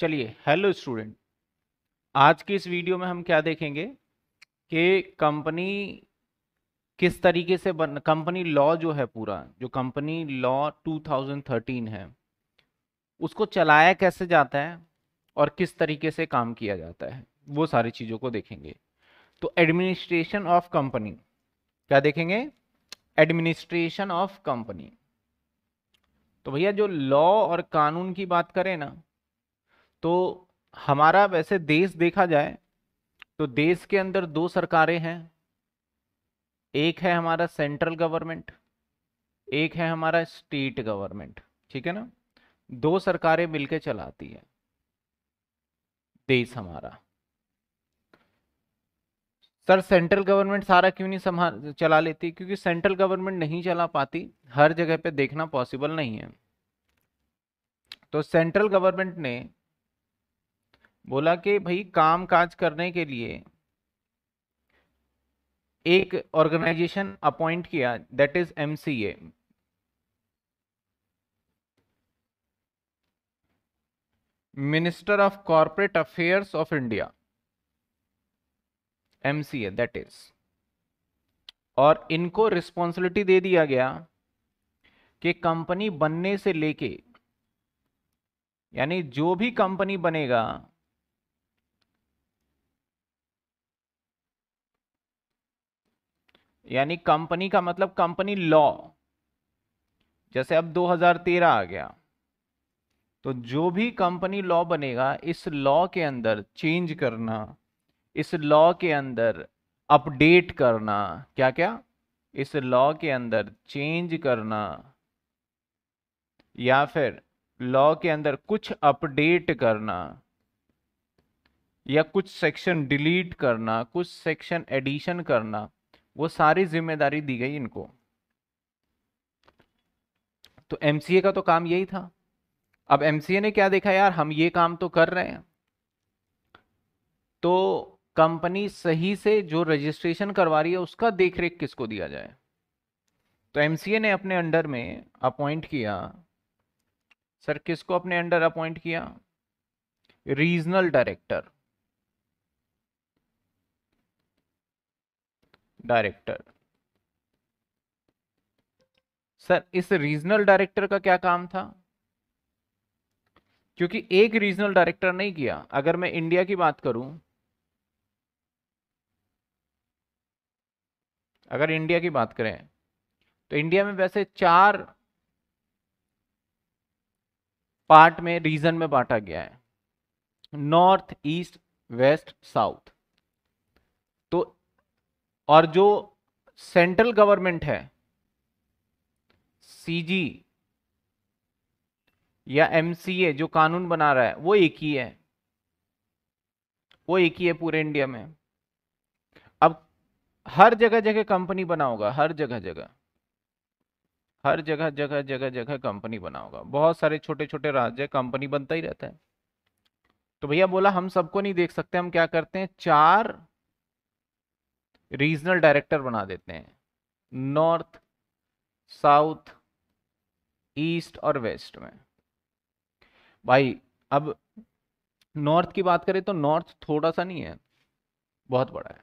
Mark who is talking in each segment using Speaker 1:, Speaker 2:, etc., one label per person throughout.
Speaker 1: चलिए hello student आज की इस वीडियो में हम क्या देखेंगे कि कंपनी किस तरीके से बन कंपनी लॉ जो है पूरा जो कंपनी लॉ 2013 है उसको चलाया कैसे जाता है और किस तरीके से काम किया जाता है वो सारी चीज़ों को देखेंगे तो एडमिनिस्ट्रेशन ऑफ कंपनी क्या देखेंगे एडमिनिस्ट्रेशन ऑफ कंपनी तो भैया जो लॉ और कानून की बात करें ना तो हमारा वैसे देश देखा जाए तो देश के अंदर दो सरकारें हैं एक है हमारा सेंट्रल गवर्नमेंट एक है हमारा स्टेट गवर्नमेंट ठीक है ना दो सरकारें मिलकर चलाती है देश हमारा सर सेंट्रल गवर्नमेंट सारा क्यों नहीं संभाल चला लेती क्योंकि सेंट्रल गवर्नमेंट नहीं चला पाती हर जगह पे देखना पॉसिबल नहीं है तो सेंट्रल गवर्नमेंट ने बोला कि भाई काम काज करने के लिए एक ऑर्गेनाइजेशन अपॉइंट किया that is M minister of corporate affairs of India M C A that is और इनको रिस्पॉन्सिबिलिटी दे दिया गया कि कंपनी बनने से लेके यानी जो भी कंपनी बनेगा यानी कंपनी का मतलब कंपनी लॉ जैसे अब 2013 आ गया तो जो भी कंपनी लॉ बनेगा इस लॉ के अंदर चेंज करना इस लॉ के अंदर अपडेट करना क्या क्या इस लॉ के अंदर चेंज करना या फिर लॉ के अंदर कुछ अपडेट करना या कुछ सेक्शन डिलीट करना कुछ सेक्शन एडिशन करना वो सारी जिम्मेदारी दी गई इनको तो एमसीए का तो काम यही था अब एमसीए ने क्या देखा यार हम ये काम तो कर रहे हैं तो कंपनी सही से जो रजिस्ट्रेशन करवा रही है उसका देखरेख किसको दिया जाए तो एमसीए ने अपने अंडर में अपॉइंट किया सर किसको अपने अंडर अपॉइंट किया रीजनल डायरेक्टर डायरेक्टर सर इस रीजनल डायरेक्टर का क्या काम था क्योंकि एक रीजनल डायरेक्टर नहीं किया अगर मैं इंडिया की बात करूं अगर इंडिया की बात करें तो इंडिया में वैसे चार पार्ट में रीजन में बांटा गया है नॉर्थ ईस्ट वेस्ट साउथ और जो सेंट्रल गवर्नमेंट है सीजी या एमसीए जो कानून बना रहा है वो एक ही है वो एक ही है पूरे इंडिया में अब हर जगह जगह कंपनी बना होगा हर जगह जगह हर जगह जगह जगह जगह कंपनी बना होगा बहुत सारे छोटे छोटे राज्य कंपनी बनता ही रहता है तो भैया बोला हम सबको नहीं देख सकते हम क्या करते हैं चार रीजनल डायरेक्टर बना देते हैं नॉर्थ साउथ ईस्ट और वेस्ट में भाई अब नॉर्थ की बात करें तो नॉर्थ थोड़ा सा नहीं है बहुत बड़ा है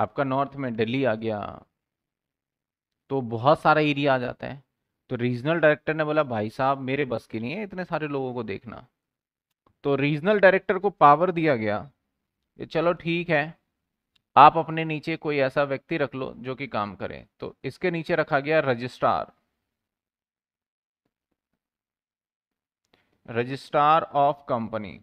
Speaker 1: आपका नॉर्थ में दिल्ली आ गया तो बहुत सारा एरिया आ जाता है तो रीजनल डायरेक्टर ने बोला भाई साहब मेरे बस की नहीं है इतने सारे लोगों को देखना तो रीजनल डायरेक्टर को पावर दिया गया ये चलो ठीक है आप अपने नीचे कोई ऐसा व्यक्ति रख लो जो कि काम करे तो इसके नीचे रखा गया रजिस्ट्रार रजिस्ट्रार ऑफ कंपनी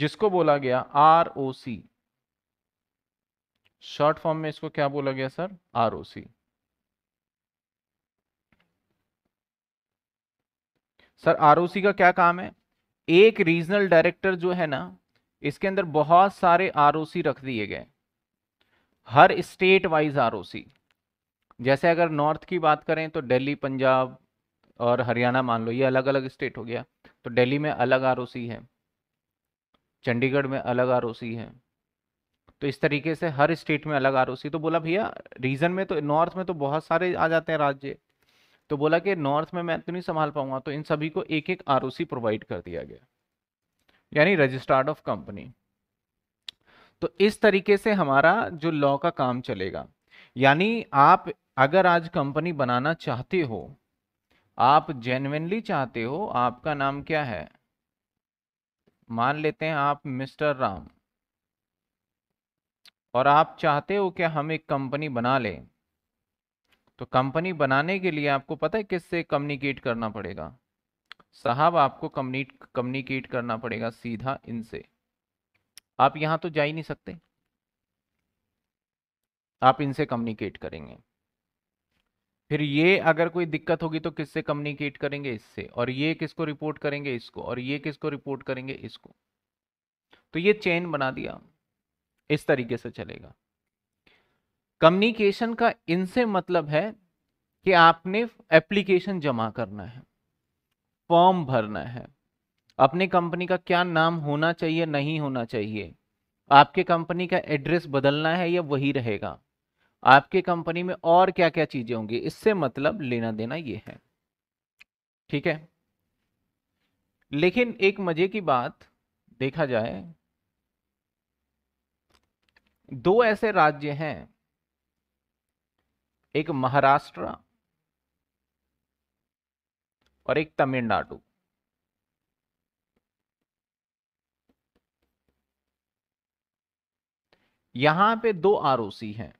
Speaker 1: जिसको बोला गया R O C short form में इसको क्या बोला गया sir R O C sir R O C का क्या काम है एक रीजनल डायरेक्टर जो है ना इसके अंदर बहुत सारे आर रख दिए गए हर स्टेट वाइज आर जैसे अगर नॉर्थ की बात करें तो दिल्ली पंजाब और हरियाणा मान लो ये अलग अलग स्टेट हो गया तो दिल्ली में अलग आर है चंडीगढ़ में अलग आर है तो इस तरीके से हर स्टेट में अलग आर तो बोला भैया रीजन में तो नॉर्थ में तो बहुत सारे आ जाते हैं राज्य तो बोला कि नॉर्थ में मैं तो नहीं संभाल पाऊंगा तो इन सभी को एक एक आर प्रोवाइड कर दिया गया यानी रजिस्टर्ड ऑफ कंपनी तो इस तरीके से हमारा जो लॉ का काम चलेगा यानी आप अगर आज कंपनी बनाना चाहते हो आप जेनविनली चाहते हो आपका नाम क्या है मान लेते हैं आप मिस्टर राम और आप चाहते हो कि हम एक कंपनी बना लें तो कंपनी बनाने के लिए आपको पता है किससे कम्युनिकेट करना पड़ेगा साहब आपको कम्युनिट कम्युनिकेट करना पड़ेगा सीधा इनसे आप यहां तो जा ही नहीं सकते आप इनसे कम्युनिकेट करेंगे फिर ये अगर कोई दिक्कत होगी तो किससे कम्युनिकेट करेंगे इससे और ये किसको रिपोर्ट करेंगे इसको और ये किसको रिपोर्ट करेंगे इसको तो ये चेन बना दिया इस तरीके से चलेगा कम्युनिकेशन का इनसे मतलब है कि आपने एप्लीकेशन जमा करना है फॉर्म भरना है अपने कंपनी का क्या नाम होना चाहिए नहीं होना चाहिए आपके कंपनी का एड्रेस बदलना है या वही रहेगा आपके कंपनी में और क्या क्या चीज़ें होंगी इससे मतलब लेना देना ये है ठीक है लेकिन एक मज़े की बात देखा जाए दो ऐसे राज्य हैं एक महाराष्ट्र और एक तमिलनाडु यहां पे दो आर हैं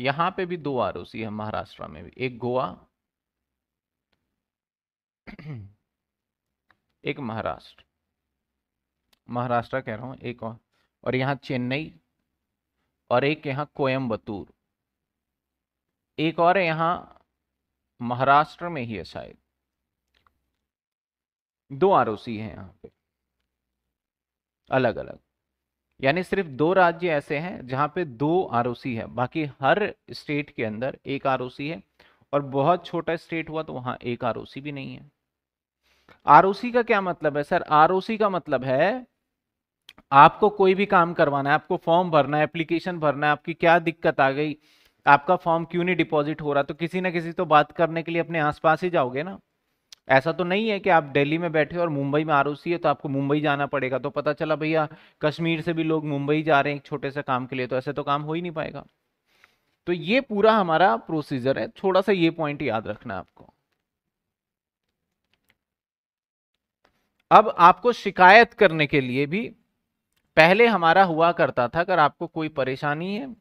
Speaker 1: यहां पे भी दो आर है महाराष्ट्र में भी एक गोवा एक महाराष्ट्र महाराष्ट्र कह रहा हूं एक और और यहां चेन्नई और एक यहां कोयम्बतूर एक और है यहाँ महाराष्ट्र में ही है शायद दो आर हैं यहाँ पे अलग अलग यानी सिर्फ दो राज्य ऐसे हैं जहाँ पे दो आर है बाकी हर स्टेट के अंदर एक आर है और बहुत छोटा स्टेट हुआ तो वहाँ एक आर भी नहीं है आर का क्या मतलब है सर आर का मतलब है आपको कोई भी काम करवाना है आपको फॉर्म भरना है एप्लीकेशन भरना है आपकी क्या दिक्कत आ गई आपका फॉर्म क्यों नहीं डिपॉजिट हो रहा तो किसी ना किसी तो बात करने के लिए अपने आसपास ही जाओगे ना ऐसा तो नहीं है कि आप दिल्ली में बैठे हो और मुंबई में आर है तो आपको मुंबई जाना पड़ेगा तो पता चला भैया कश्मीर से भी लोग मुंबई जा रहे हैं एक छोटे से काम के लिए तो ऐसे तो काम हो ही नहीं पाएगा तो ये पूरा हमारा प्रोसीजर है थोड़ा सा ये पॉइंट याद रखना आपको अब आपको शिकायत करने के लिए भी पहले हमारा हुआ करता था अगर आपको कोई परेशानी है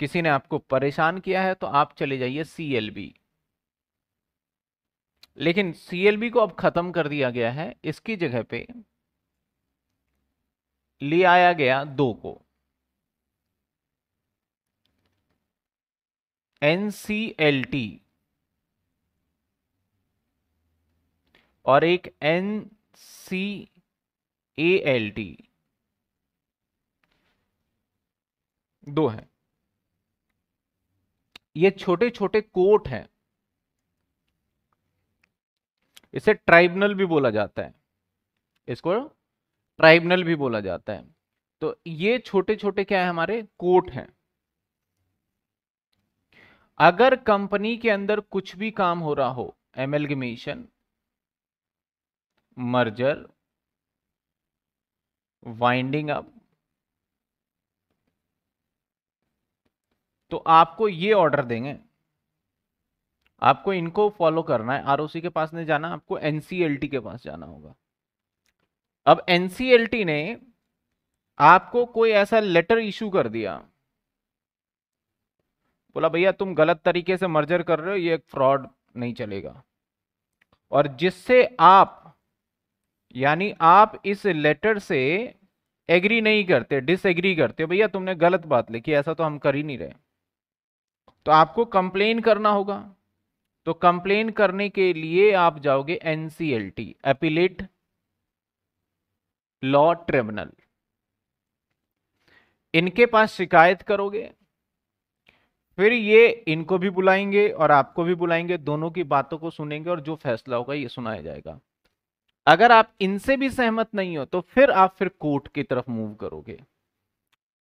Speaker 1: किसी ने आपको परेशान किया है तो आप चले जाइए सीएलबी लेकिन सीएलबी को अब खत्म कर दिया गया है इसकी जगह पे ले आया गया दो को एन सी एल टी और एक N C A L T दो हैं ये छोटे छोटे कोर्ट हैं इसे ट्राइब्यूनल भी बोला जाता है इसको ट्राइब्यूनल भी बोला जाता है तो ये छोटे छोटे क्या है हमारे कोर्ट हैं अगर कंपनी के अंदर कुछ भी काम हो रहा हो एमेलगमेशन मर्जर वाइंडिंग अप तो आपको ये ऑर्डर देंगे आपको इनको फॉलो करना है आरओसी के पास नहीं जाना आपको एनसीएलटी के पास जाना होगा अब एनसीएलटी ने आपको कोई ऐसा लेटर इशू कर दिया बोला भैया तुम गलत तरीके से मर्जर कर रहे हो ये एक फ्रॉड नहीं चलेगा और जिससे आप यानी आप इस लेटर से एग्री नहीं करते डिसएग्री करते भैया तुमने गलत बात लिखी ऐसा तो हम कर ही नहीं रहे तो आपको कंप्लेन करना होगा तो कंप्लेन करने के लिए आप जाओगे एनसीएलटी एपिलेट लॉ ट्रिब्यूनल इनके पास शिकायत करोगे फिर ये इनको भी बुलाएंगे और आपको भी बुलाएंगे दोनों की बातों को सुनेंगे और जो फैसला होगा ये सुनाया जाएगा अगर आप इनसे भी सहमत नहीं हो तो फिर आप फिर कोर्ट की तरफ मूव करोगे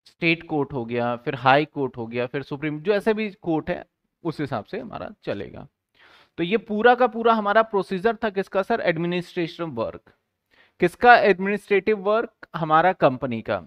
Speaker 1: स्टेट कोर्ट हो गया फिर हाई कोर्ट हो गया फिर सुप्रीम जो ऐसे भी कोर्ट है उस हिसाब से हमारा चलेगा तो ये पूरा का पूरा हमारा प्रोसीजर था किसका सर एडमिनिस्ट्रेशन वर्क किसका एडमिनिस्ट्रेटिव वर्क हमारा कंपनी का